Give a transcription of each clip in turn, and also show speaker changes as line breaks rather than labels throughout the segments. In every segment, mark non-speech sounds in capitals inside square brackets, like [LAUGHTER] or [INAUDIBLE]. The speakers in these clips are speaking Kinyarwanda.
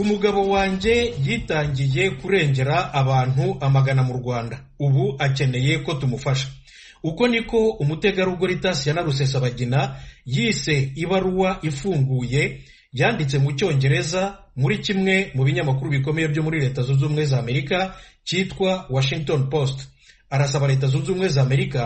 umugabo wanjye yitangiye kurengera abantu amagana mu rwanda ubu akeneye ko tumufasha uko niko umutegarugori tasiyana rusesabagina yise ibaruwa ifunguye yanditse mu cyongereza muri kimwe mu binyamakuru bikomeye byo muri leta zunze ubumwe za amerika cyitwa washington post arasaba leta zunze ubumwe za amerika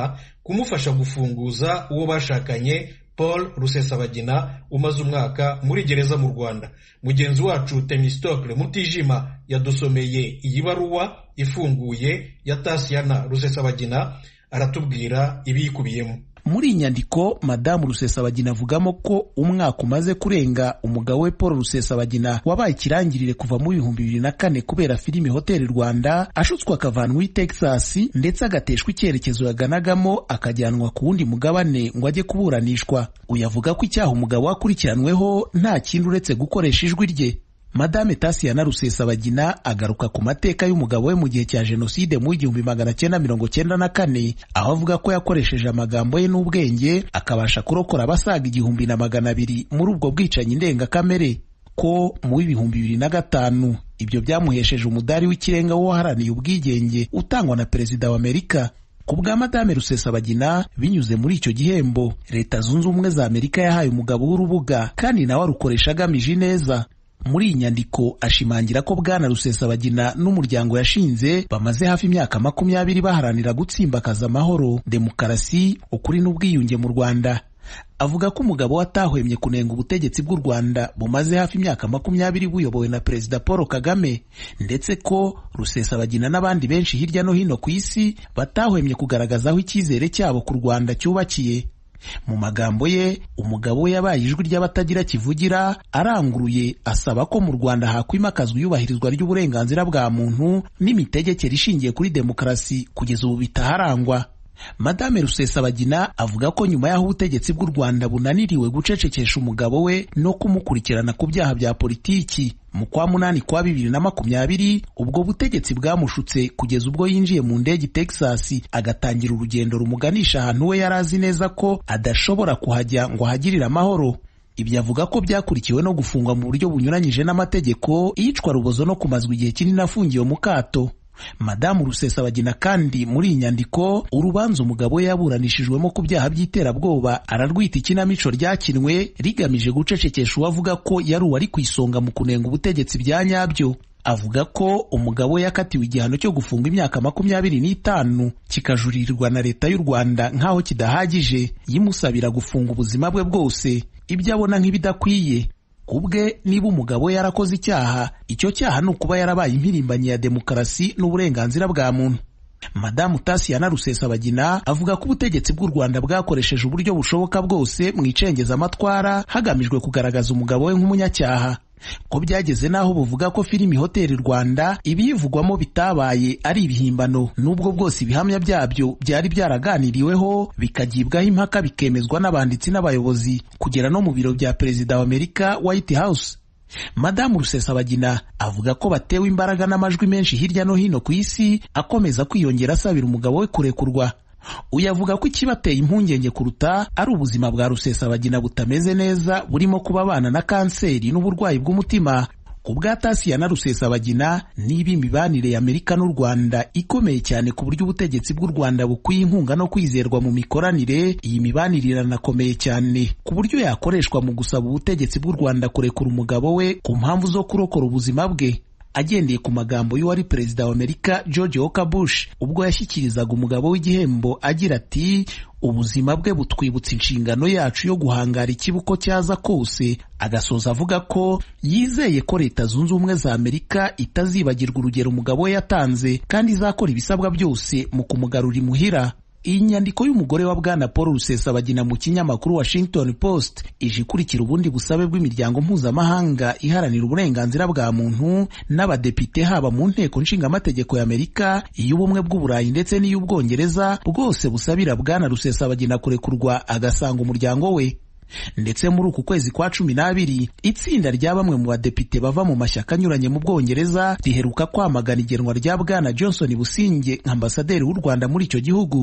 kumufasha gufunguza uwo bashakanye paul rusesabagina umaze umwaka muri gereza mu rwanda mugenzi wacu temistokle mutijima yadusomeye iyi baruwa ifunguye ya tasiyana rusesabagina aratubwira ibiyikubiyemo
muri iyi nyandiko madamu rusesabagina avugamo ko umwaka umaze kurenga umugabo we paul rusesabagina wabaye ikirangirire kuva mu bihumbi bibiri na kane kubera filimi hoteli rwanda ashutswe akavanwa i texas ndetse agateshwa icyerekezo yaganagamo akajyanwa ku wundi mugabane ngo ajye kuburanishwa uyavuga ko icyaha umugabo we akurikiranweho nta kindi uretse gukoresha ijwi rye madame tasiya na bagina agaruka ku mateka y'umugabo we mu gihe cya jenoside mu igihumbi magana cyenda mirongo cyenda na kane aho avuga ko yakoresheje amagambo ye n'ubwenge akabasha kurokora abasaga igihumbi na magana abiri muri ubwo bwicanyi ndengakamere ko mu w'ibihumbi bibiri na gatanu ibyo byamuhesheje umudari w'ikirenga w'uwaharaniye ubwigenge utangwa na perezida wa amerika ku bwa madame Rusesa rusesabagina binyuze muri icyo gihembo leta zunze ubumwe za amerika yahaye umugabo w'urubuga kandi nawe arukoresha agamije ineza muri iyi nyandiko ashimangira ko bwana rusesabagina n'umuryango yashinze bamaze hafi imyaka makumyabiri baharanira gutsimbakaza amahoro demokarasi ukuri n'ubwiyunge mu rwanda avuga ko umugabo watahwemye kunenga ubutegetsi bw'u Rwanda bumaze hafi imyaka makumyabiri buyobowe na Perezida Paul Kagame ndetse ko Rusesabagina n'abandi benshi hirya no hino ku isi batahwemye kugaragazaho icyizere cyabo ku Rwanda cyubakiye mu magambo ye umugabo we yabaye ijwi ry'abatagira kivugira aranguruye asaba ko mu Rwanda hakwimakazwa iyubahirizwa ry'uburenganzira bwa muntu n'imitegekere ishingiye kuri demokarasi kugeza ubu bitaharangwa madame rusesabagina avuga ko nyuma y'aho ubutegetsi bw'u rwanda bunaniriwe gucecekesha umugabo we no kumukurikirana ku byaha bya politiki mu kwa munani kwa bibiri na makumyabiri ubwo butegetsi bwamushutse kugeza ubwo yinjiye mu ndege Texas agatangira urugendo rumuganisha ahantu we yari azi neza ko adashobora kuhajya ngo ahagirire amahoro ibyo avuga ko byakurikiwe no gufungwa mu buryo bunyuranyije n'amategeko iyicwa rubozo no kumazwa igihe kinini afungiwe mu kato madamu rusesabagina kandi muri iyi nyandiko urubanza umugabo yaburanishijwemo ku byaha by'iterabwoba ararwita ikinamico ryakinwe rigamije gucecekesha uwavuga ko yari uwari ku isonga mu kunenga ubutegetsi bya nyabyo avuga ko umugabo yakatiwe igihano cyo gufunga imyaka makumyabiri n'itanu kikajurirwa na leta y'u Rwanda nk'aho kidahagije yimusabira gufunga ubuzima bwe bwose ibyo abona nk'ibidakwiye ku bwe niba umugabo yarakoze icyaha icyo cyaha ni ukuba yarabaye impirimbanyi ya demokarasi n'uburenganzira bwa muntu madamu tasiyana rusesabagina avuga ko ubutegetsi bw'u rwanda bwakoresheje uburyo bushoboka bwose mu icengezamatwara hagamijwe kugaragaza umugabo we nk'umunyacyaha ko byageze n'aho buvuga ko filimi hoteli rwanda ibiyivugwamo bitabaye ari ibihimbano n'ubwo bwose ibihamya byabyo byari byaraganiriweho bikagibwaho impaka bikemezwa n'abanditsi n'abayobozi kugera no mu biro bya perezida wa amerika white house madamu rusesabagina avuga ko batewe imbaraga n'amajwi menshi hirya no hino ku isi akomeza kwiyongera asabira umugabo we kurekurwa uyu avuga ko ikibateye impungenge kuruta ari ubuzima bwa rusesabagina butameze neza burimo kuba abana na kanseri n'uburwayi bw'umutima ku bwa tasiya na rusesabagina niba imibanire ya amerika n'u rwanda ikomeye cyane ku buryo ubutegetsi bw'u rwanda bukwiye inkunga no kwizerwa mu mikoranire iyi mibanire iranakomeye cyane ku buryo yakoreshwa mu gusaba ubutegetsi bw'u rwanda kurekura umugabo we ku mpamvu zo kurokora ubuzima bwe agendeye ku magambo y'uwari perezida wa amerika george walker bush ubwo yashyikirizaga umugabo w'igihembo agira ati ubuzima bwe butwibutsa inshingano yacu yo guhangara ikibuko cyaza kose agasoza avuga ko yizeye ko leta zunze ubumwe za amerika itazibagirwa urugero umugabo we yatanze kandi izakora ibisabwa byose mu kumugarura imuhira iyi nyandiko y'umugore wa bwana paul rusesabagina mu kinyamakuru washington post ije ikurikira ubundi busabe bw'imiryango mpuzamahanga iharanira uburenganzira bwa muntu n'abadepite haba mu nteko nshingamategeko ya Amerika iy'ubumwe bw'uburayi ndetse n'iy'ubwongereza bwose busabira bwana rusesabagina kurekurwa agasanga umuryango we ndetse muri uku kwezi kwa cumi n'abiri itsinda rya bamwe mu badepite bava mu mashyaka anyuranye mu Bwongereza riheruka kwamagana igenwa rya Bwana Johnson Busingye ambasaderi w'u Rwanda muri icyo gihugu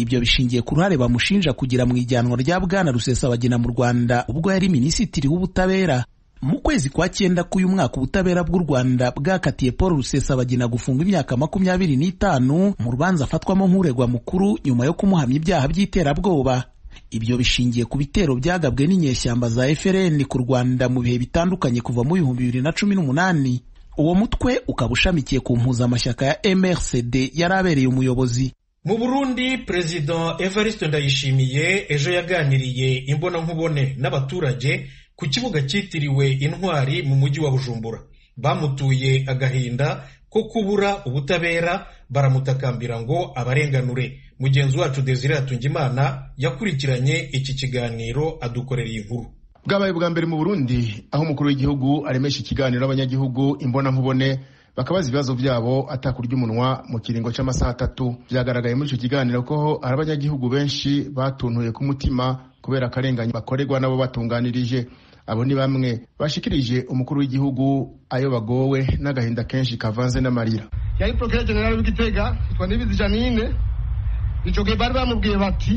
ibyo bishingiye ku ruhare bamushinja kugira mu ijyanwa rya Bwana Rusesabagina mu Rwanda ubwo yari minisitiri w'ubutabera mu kwezi kwa cyenda k'uyu mwaka ubutabera bw'u Rwanda bwakatiye Paul Rusesabagina gufunga imyaka makumyabiri n'itanu mu rubanza afatwamo nk'uregwa mukuru nyuma yo kumuhamya ibyaha by'iterabwoba ibyo bishingiye ku bitero byagabwe n'inyeshyamba za FLN ku Rwanda mu bihe bitandukanye kuva mu bihumbi bibiri na cumi n'umunani uwo mutwe ukaba ushamikiye ku mpuzamashyaka ya MRCD yari abereye umuyobozi
mu Burundi Perezida Evariste Ndayishimiye ejo yaganiriye imbonankubone n'abaturage ku kibuga cyitiriwe Intwari mu mujyi wa Bujumbura bamutuye agahinda ko kubura ubutabera baramutakambira ngo abarenganure mugenzi wacu desire hatungimana yakurikiranye iki kiganiro
adukorera iyi bwabaye bwa mbere mu burundi aho umukuru w'igihugu aremesha ikiganiro abanyagihugu imbonankubone bakabaza ibibazo byabo atakurya umunwa mu kiringo cy'amasaha atatu byagaragaye muri icyo kiganiro ko hari abanyagihugu benshi batuntuye ku mutima kubera akarengane bakorerwa n'abo batunganirije abo ni bamwe bashikirije umukuru w'igihugu ayo bagowe n'agahinda kenshi kavanze n'amarira yari porokere generale w'igitega yitwa nibizi janine icyo gihe bari bamubwiye bati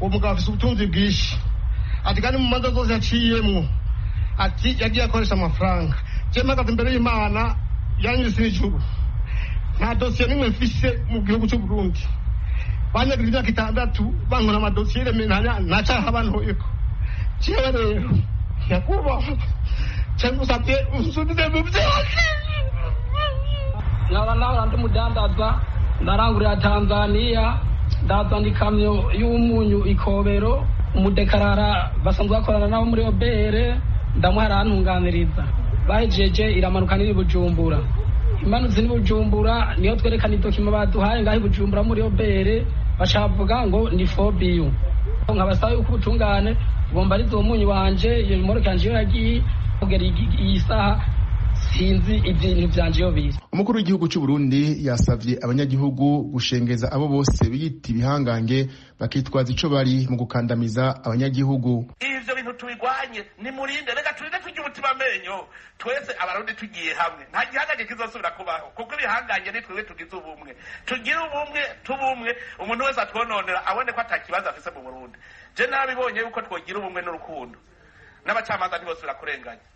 uwo mugabo afite ubutunzi bwinshi ati kandi mu manza zose yaciyemwo ati yagiye akoresha amafaranga jyewe imbere y'imana yanyuze n'ijuru nta dosiye n'imwe mfise mu gihugu cy'u Burundi banyagira imyaka itandatu bankora amadosiye remenanya ntacaha bantoyeko
jewe rero 야구마 잘못한테 무슨 내 몸이 나가나 한테 무단다다 나랑구라 탄자니아 datandi kamyo y'umunyu ikobero umudekarara basanzwe bakorana nabo muri obere ndamuhara antunganiriza bayijeje iramanuka n'iri bujumbura imanutse n'ibujumbura niyo twerekana idokima baduhaye ngaho ibujumbura muri obere bashaka kuvuga ngo ni fobiyu nkabasaba yuko ubutungane bugomba ari umunyu wanje iyo moroka yanje yagiye kugera iyi saha sinzi ibyintu byanjye iyo bize
umukuru w'igihugu cy'u Burundi yasabye abanyagihugu gushengeza abo bose biyita ibihangange bakitwaza icyo bari mu gukandamiza abanyagihugu
ivyo bintu tubigwanye nimurinde reka turinde tugira umutima amenyo twese abarundi tugiye hamwe nta gihangange kizosubira kubaho kuko ibihangange ni twebwe tugize ubumwe tugire ubumwe tubumwe umuntu wese atwononera abone ko atakibazo afise mu Burundi je narabibonye yuko twogira ubumwe n'urukundo n'abacamanza ntibosubira kurenganya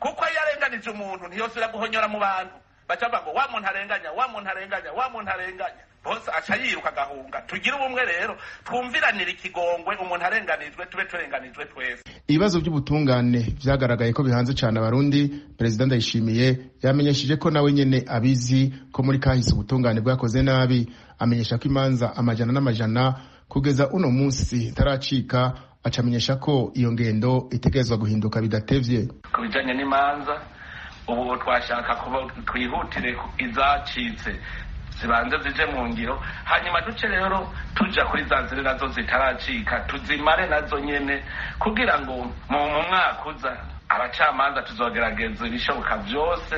kuko iyo arenganije umuntu ntiyosubira guhonyora mu bantu baca bavuga ngo wa muntu arenganya wa muntu arenganya wa muntu arenganya bose aca yiruka agahunga tugire ubumwe rero twumviranire ikigongwe umuntu arenganijwe tube turenganijwe
twese ibibazo by'ubutungane byagaragaye ko bihanze cyane abarundi perezida ndayishimiye yamenyesheje ko nawe nyine abizi ko muri kahise ubutungane bwakoze nabi amenyesha ko imanza amajana n'amajana kugeza uno munsi itaracika acamenyesha ko iyo ngendo itegerezwa guhinduka bidatevye
ku bijanye n'imanza ubu twashaka kuba twihutire izacitse zibanze zije mu ngiro hanyuma duce rero tuja kuri za nzira nazo zitaracika tuzimare nazo nyene kugira ngo mu mwaka uza abacamanza tuzogerageza ibishoboka byose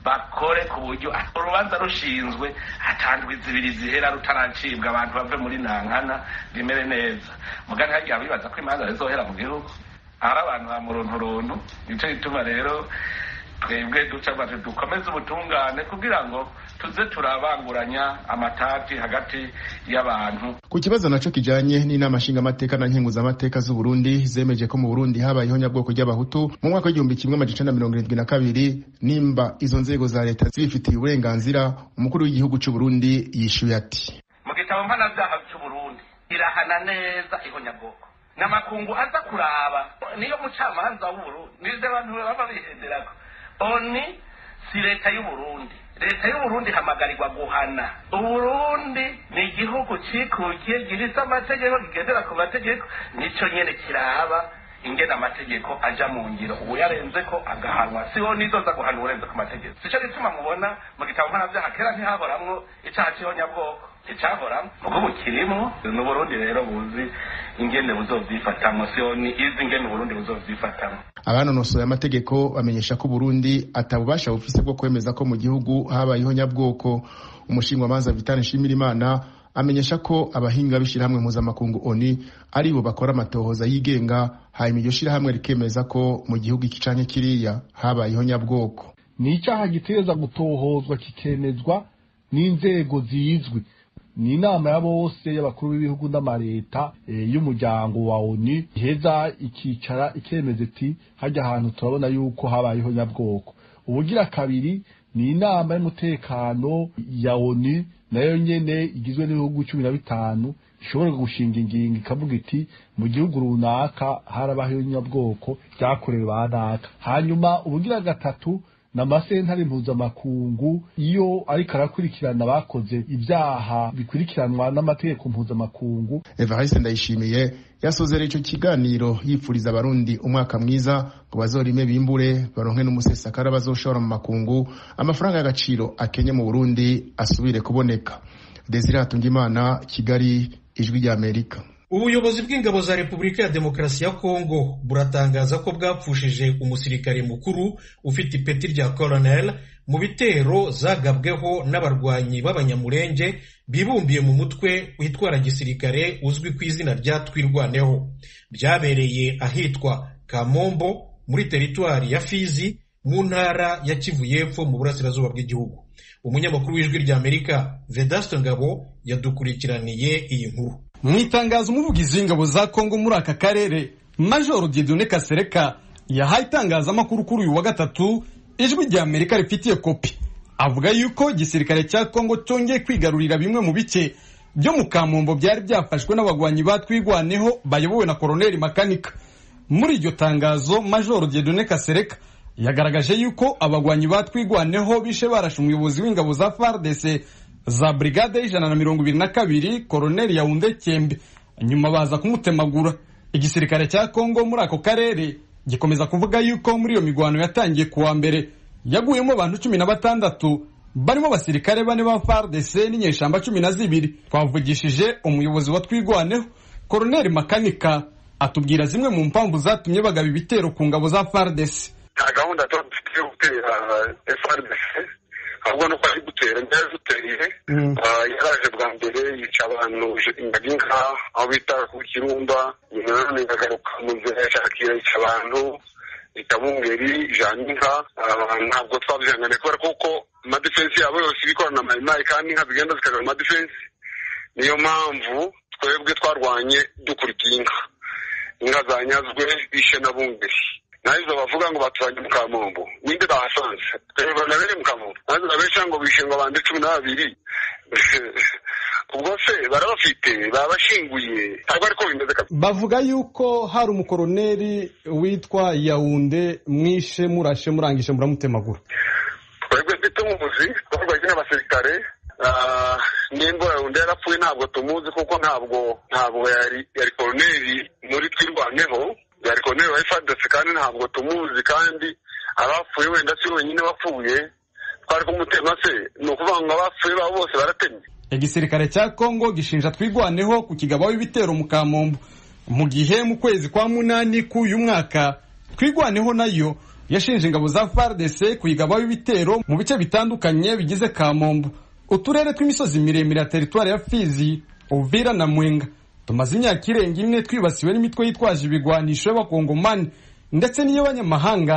bakore ku buryo ah, urubanza rushinzwe hatandwi ah, zibiri zihera rutaracibwa abantu bave muri ntankana rimere neza muganga yagiye bibaza ko imanza zizohera mu gihugu ari abantu ba bamurunturuntu nicyo gituma rero twebwe ducabaje dukomeze ubutungane kugira ngo tuze turabanguranya amatati hagati y'abantu
ku kibazo nacyo kijyanye n'inama nshingamateka na nkenguzamateka z'u Burundi zemeje ko mu Burundi habayeho nyabwoko ry'abahutu mu mwaka w'igihumbi kimwe amajana mirongo irindwi na kabiri nimba izo nzego za leta zibifitiye uburenganzira umukuru w'igihugu cy'u Burundi yishyuye ati
mu gitabo mpanabyaha cy'u Burundi irahana neza iho nyabwoko n'amakungu aza kuraba niyo mucamanza w'u Burundi abantu baba bihenderako oni si leta y'uburundi leta y'uburundi hamagarirwa guhana uburundi ni igihugu cyikukiye gihita amategeko kigendera ku mategeko nicyo nyine kiraba ingena amategeko ajya mu ngiro ubu yarenze ko agahanwa siho nizoza guhanwa urenze ku mategeko sico gituma mubona mu gitabo mpanabyaha kera ntihahoramwo icaha ciho nyabwoko icahoramwo ubwo bukirimo ni uburundi rero buzi ingene buzovyifatamwo siho ni izi ingene uburundi buzovyifatamwo
abanonosoye amategeko bamenyesha ko uburundi atabubasha bufise bwo kwemeza ko mu gihugu habayeho nyabwoko umushingwamanza vitane imana amenyesha ko abahinga b'ishyirahamwe mpuzamakungu oni aribo bakora amatohoza yigenga hanyuma iryo shyirahamwe rikemeza ko mu gihugu ikicanye kiriya habayeho nyabwoko ni icyaha gitereza gutohozwa kikemezwa n'inzego zizwi ni inama ya bose y'abakuru b'ibihugu n'amaleta eh, y'umuryango wa oni iheza ikicara ikemeza iti hajya ahantu turabona yuko habayeho nyabwoko ubugira kabiri ni inama y'umutekano ya oni nayo nyine igizwe n'ibihugu cumi na bitanu ishobora gushinga ingingo ikavuga iti mu gihugu runaka harabaho ibinyabwoko byakorewe ba naka hanyuma ubugira gatatu ni amasentare mpuzamakungu iyo ariko arakurikirana bakoze ibyaha bikurikiranwa n'amategeko mpuzamakungu evariste ndayishimiye yasozera icyo kiganiro yifuriza abarundi umwaka mwiza ngo bazorime bimbure baronke n'umusesakara bazoshora mu makungu amafaranga y'agaciro akenye mu burundi asubire kuboneka desire hatungimana kigali ijwi ry'amerika
ubuyobozi bw'ingabo za repubulika ya demokarasi ya kongo buratangaza ko bwapfushije umusirikare mukuru ufite ipeti rya koronel mu bitero zagabweho n'abarwanyi b'abanyamurenge bibumbiye mu mutwe witwara gisirikare uzwi ku izina rya twirwaneho byabereye ahitwa kamombo muri teritwari ya fizi mu ntara ya kivu y'epfo mu burasirazuba bw'igihugu umunyamakuru w'ijwi ry'amerika vedasito ngabo
yadukurikiraniye iyi nkuru mu itangazo umuvugizi w'ingabo za kongo muri aka karere majoro dieudonne kasereka yahaye itangazamakuru kuri uyu wa gatatu ijwi rya amerika rifitiye kopi avuga yuko igisirikare cya kongo cyongeye kwigarurira bimwe mu bice byo mu kamombo byari byafashwe n'abagwanyi ba twigwaneho bayobowe na koroneli makanika muri iryo tangazo majoro dieudonne kasereka yagaragaje yuko abagwanyi ba twigwaneho bishe barashe umuyobozi w'ingabo za fardc za brigade y'ijana na mirongo ibiri na kabiri koroneli yawunde Kembe nyuma baza kumutemagura igisirikare cya kongo muri ako karere gikomeza kuvuga yuko muri iyo migwano yatangiye kuwa mbere yaguyemo abantu cumi na batandatu barimo abasirikare bane ba FARDC n’inyeshyamba cumi na zibiri twavugishije umuyobozi wa twigwaneho koroneli makanika atubwira zimwe mu mpamvu zatumye bagaba ibitero ku ngabo za FARDC nta gahunda tuba dufite yo gutera eh, FARDC ahubwo nuko ari gutera yari duteye mm. ah, yaraje bwa mbere yica abantu imbaga inka
aho bita ku kirumba nyuma nanone ikagaruka mu nzira
yashakira yica abantu yita bungeri ijana inka ah, ntabwo twabyihangane kubera kuko amadefensi yabo yose ibikorana na mayimayi kandi inka zigenda zikagarura amadefensi niyo mpamvu twebwe twarwanye dukurikiye inka inka zanyazwe bishe na bungeri nahizo bavuga ngo baturanye mu kamombo bahasanze reba nabere mu nahizo nabesha ngo bishe ngo bande cumi na [LAUGHS] ubwo se barabafite baba ntabwo ariko bimeze kabisa bavuga yuko hari umukoroneri witwa yawunde mwishe murashe murangije muramutemagura twebwe ntitumuzi twarwanye n'abasirikare ah, nimba undi yarapfuye ntabwo tumuzi kuko ntabwo ntabwo yari koroneri muri twirwaneho byari koneri wayifadatse kandi ntabwo tumuzi kandi abapfuye wenda si wenyine wapfuye twari kumutema se ni ukuvuga ngo abapfuye babo bose baratemye igisirikare cya kongo gishinja twigwaneho ku kigabaho ibitero mu kamombo mu gihe mu kwezi kwa munani k'uyu mwaka twigwaneho nayo yashinje ingabo za fardc kuyigabaho ibitero mu bice bitandukanye bigize kamombo uturere tw'imisozi miremire ya teritwari ya fizi uvira na mwenga tumaze imyaka irenga imwe twibasiwe n'imitwe yitwaje ibigwanisho y'abakongomani ndetse n'iy'abanyamahanga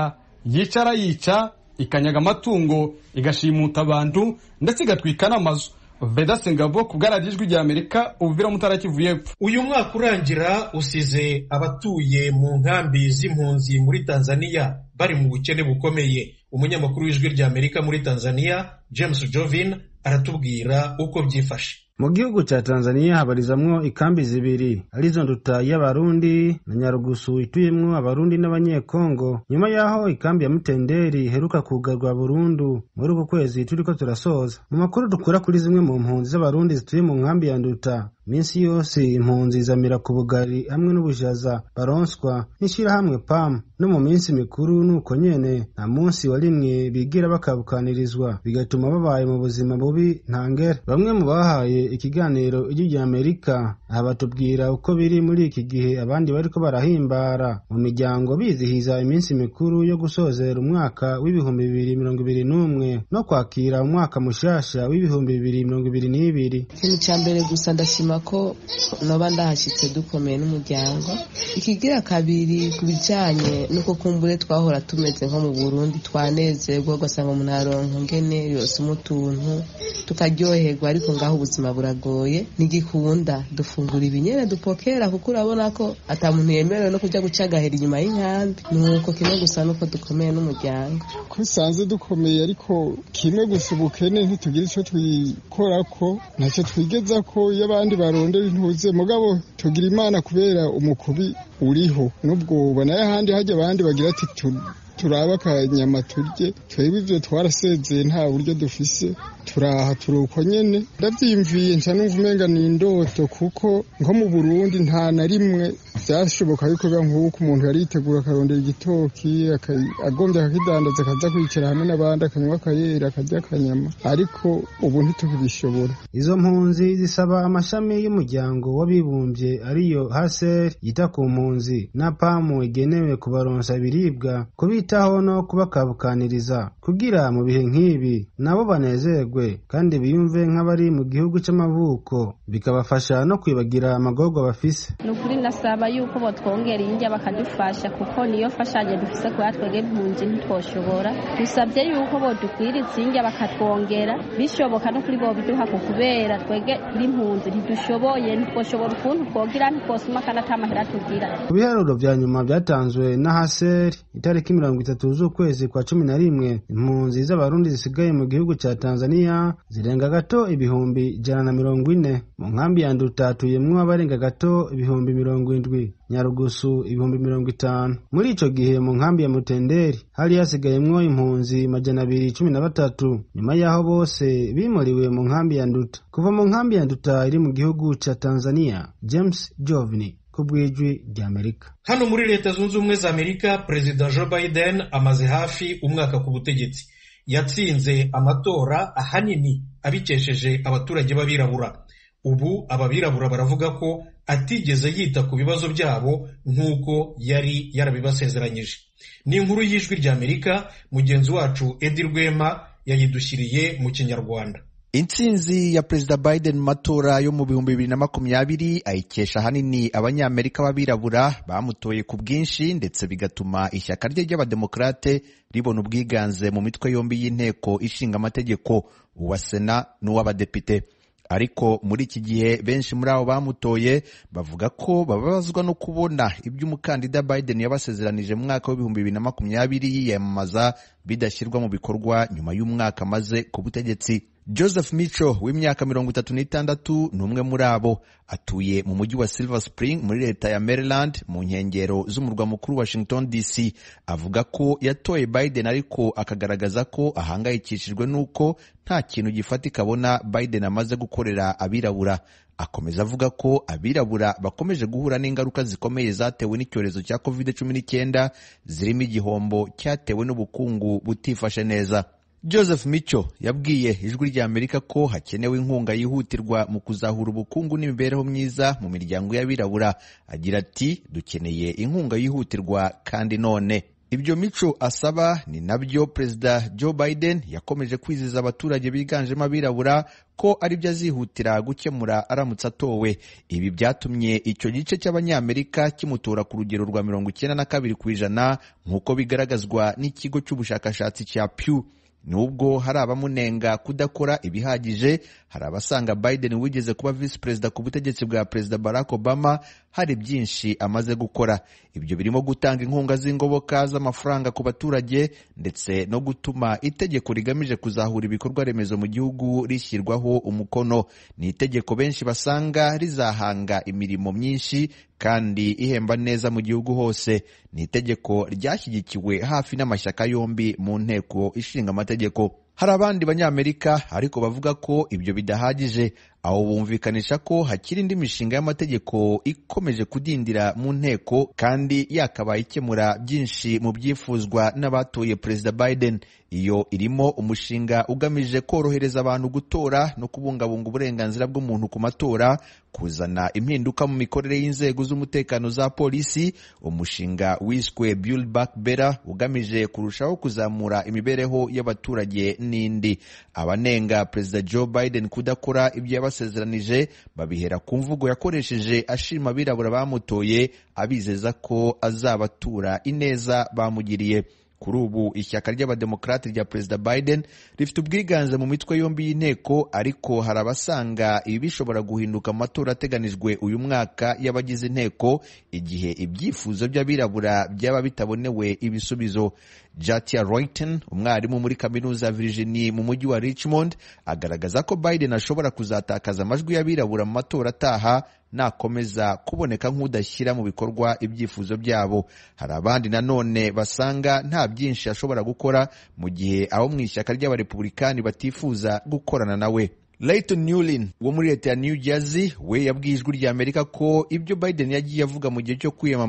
yicara yica ikanyaga amatungo igashimuta abantu ndetse igatwika n'amazu Veda Singabo ku bw'ijwi rya Amerika Uvira Mutara Kivu y'Epfo uyu mwaka urangira usize abatuye mu
nkambi z'impunzi muri Tanzania bari mu bukene bukomeye umunyamakuru w'ijwi rya Amerika muri Tanzania James Jovin aratubwira uko byifashe
Mu gihugu cya Tanzania habarizamwo ikambi zibiri arizo Nduta y'Abarundi na Nyarugusu ituyemwo Abarundi n'Abanyekongo nyuma yaho ikambi ya Mutenderi iheruka kugarwa burundu muri uku kwezi turiko turasoza. Mu makuru dukura kuri zimwe mu mpunzi z'Abarundi zituye mu nkambi ya Nduta minsi yose impunzi zamira ku bugari hamwe n’ubujaza baronswa n'ishyirahamwe Pam no mu minsi mikuru nuko nyene nta munsi wa rimwe bigira bakabukanirizwa bigatuma babaye mu buzima bubi ntangera bamwe mu bahaye ikiganiro ry'amerika aha batubwira uko biri muri iki gihe abandi bariko barahimbara mu miryango bizihiza iminsi mikuru yo gusozera umwaka w'ibihumbi bibiri mirongo ibiri n'umwe no kwakira umwaka mushasha w'ibihumbi bibiri mirongo ibiri n'ibiri ikintu cya mbere
gusa ndashima bituma ko naba ndahashyitse dukomeye n'umuryango ikigira kabiri ku bijyanye n'uko kumbure twahora tumeze nko mu burundi twanezerwa ugasanga umuntu aronka ngene yose umutuntu tukaryoherwa ariko ngaho ubuzima buragoye ntigikunda dufungura ibinyere dupokera kuko urabona ko atamuntu yemerewe no kujya guca agahera
inyuma y'inkambi ni uko kimwe gusa nuko dukomeye n'umuryango ko bisanzwe dukomeye ariko kimwe gusa ubukene ntitugira icyo twikora ko ntacyo twigeza ko iyo abandi barondera intuze mugabo tugira imana kubera umukubi uriho n'ubwoba nayo ahandi hajya abandi bagira ati turaba akanyama turye twebwe ibyo twarasezeye nta buryo dufise turaha turuko nyene ndavyimviye nca numva ni indoto kuko nko mu burundi nta na rimwe byashoboka yuko biba nk'uko umuntu yari yitegura akarondera igitoki agombye akakidandaza akaza kwicara hamwe n'abandi akanywa
akayera akarya akanyama ariko ubu ntitubishobora izo mpunzi zisaba amashami y'umuryango w'abibumbye ariyo haser yita ku mpunzi na pamu igenewe kubaronsa ibiribwa kubitaho no kubakabukaniriza kugira mu bihe nk'ibi nabo banezerwe kandi biyumve nk'abari mu gihugu cy'amavuko bikabafasha no kwibagira amagorwa bafise ni ukuri nasaba yuko batwongera indya bakadufasha kuko niyo fashanyo dufise kuba twebwe impunzi ntitwoshobora dusabye yuko bodukwiritse indya bakatwongera bishoboka no kuri bobiduha ku kubera twebwe n'impunzi ntidushoboye ntitwoshobora ukuntu twogira ntitwosoma kandi atamahera tugira ku biharuro vya nyuma vyatanzwe na haseri itariki mirongo itatu z'ukwezi kwa cumi na rimwe impunzi z'abarundi zisigaye mu gihugu ca tanzania zirenga gato ibihumbi ijana na mirongo ine mu nkambi ya ndutatu yemwo abarenga gato ibihumbi mirongo indwi nyarugusu ibihumbi mirongo itanu muri icyo gihe mu nkambi ya mutenderi hari hasigayemwo impunzi majana abiri cumi na batatu nyuma y'aho bose bimuriwe mu nkambi ya nduta kuva mu nkambi ya nduta iri mu gihugu cya tanzania james jovni kubw'ijwi ry'amerika
hano muri leta zunze ubumwe za amerika perezida joe biden amaze hafi umwaka ku butegetsi yatsinze amatora ahanini abikesheje abaturage b'abirabura ubu ababirabura baravuga ko atigeze yita ku bibazo byabo nk'uko yari yarabibasezeranyije ni inkuru y'ijwi ry'amerika mugenzi wacu edi rwema yayidushyiriye mu kinyarwanda
intsinzi ya perezida biden mu matora yo mu bihumbi bibiri na makumyabiri ayikesha ahanini abanyamerika b'abirabura bamutoye ku bwinshi ndetse bigatuma ishyaka rye ry'abademokarate ribona ubwiganze mu mitwe yombi y'inteko ishinga amategeko uwa sena n'uw'abadepite ariko muri iki gihe benshi muri abo bamutoye bavuga ko bababazwa no kubona ibyo umukandida Biden yabasezeranije mu mwaka w'ibihumbi bibiri na makumyabiri yiyamamaza bidashyirwa mu bikorwa nyuma y'umwaka amaze ku butegetsi joseph mico w'imyaka mirongo itatu n'itandatu ni umwe muri abo atuye mu mujyi wa silver spring muri leta ya maryland mu nkengero z'umurwa mukuru washington dc avuga ko yatoye biden ariko akagaragaza ko ahangayikishijwe n'uko nta kintu gifatika abona biden amaze gukorera abirabura akomeza avuga ko abirabura bakomeje guhura n'ingaruka zikomeye zatewe n'icyorezo cya covid cumi n'icyenda zirimo igihombo cyatewe n'ubukungu butifashe neza joseph mico yabwiye ijwi ry'amerika ko hakenewe inkunga yihutirwa mu kuzahura ubukungu n'imibereho myiza mu miryango y'abirabura agira ati dukeneye inkunga yihutirwa kandi none ibyo mico asaba ni nabyo perezida joe biden yakomeje kwizeza abaturage biganjemo abirabura ko ari byo azihutira gukemura aramutse atowe ibi byatumye icyo gice cy'abanyamerika kimutora ku rugero rwa mirongo icyenda na kabiri ku ijana nk'uko bigaragazwa n'ikigo cy'ubushakashatsi cya pew nubwo hari abamunenga kudakora ibihagije hari abasanga biden wigeze kuba visi perezida ku butegetsi bwa perezida barack obama hari byinshi amaze gukora ibyo birimo gutanga inkunga z'ingoboka z'amafaranga ku baturage ndetse no gutuma itegeko rigamije kuzahura ibikorwa remezo mu gihugu rishyirwaho umukono ni itegeko benshi basanga rizahanga imirimo myinshi kandi ihemba neza mu gihugu hose ni itegeko ryashyigikiwe hafi n'amashyaka yombi mu nteko ishinga amategeko hari abandi banyamerika ariko bavuga ko ibyo bidahagije aho bumvikanisha ko hakiri indi mishinga y'amategeko ikomeje kudindira mu nteko kandi yakabaye ikemura byinshi mu byifuzwa n'abatuye Perezida Biden iyo irimo umushinga ugamije korohereza abantu gutora no kubungabunga uburenganzira bw'umuntu ku matora kuzana impinduka mu mikorere y'inzego z'umutekano za polisi umushinga wiswe Build Back Better ugamije kurushaho kuzamura imibereho y'abaturage n'indi abanenga Perezida Joe Biden kudakora ibyo yabasezeranije babihera ku mvugo yakoresheje ashima abirabura bamutoye abizeza ko azabatura ineza bamugiriye kuri ubu ishyaka ry'abademokarate rya perezida biden rifite ubwiganze mu mitwe yombi y'inteko ariko hari abasanga ibi bishobora guhinduka amatora ateganijwe uyu mwaka y'abagize inteko igihe ibyifuzo by'abirabura byaba bitabonewe ibisubizo jatia royton umwarimu muri kaminuza virginie mu mujyi wa richmond agaragaza ko biden ashobora kuzatakaza amajwi y'abirabura mu matora ataha nakomeza kuboneka nk'udashyira mu bikorwa ibyifuzo byabo hari abandi nanone basanga nta byinshi ashobora gukora mu gihe abo mu ishyaka ry'abarepubulikani batifuza gukorana nawe Leighton Newlin wo muri leta ya New Jersey we yabwiye ijwi ry'Amerika ko ibyo Biden yagiye avuga mu gihe cyo kwiyamamaza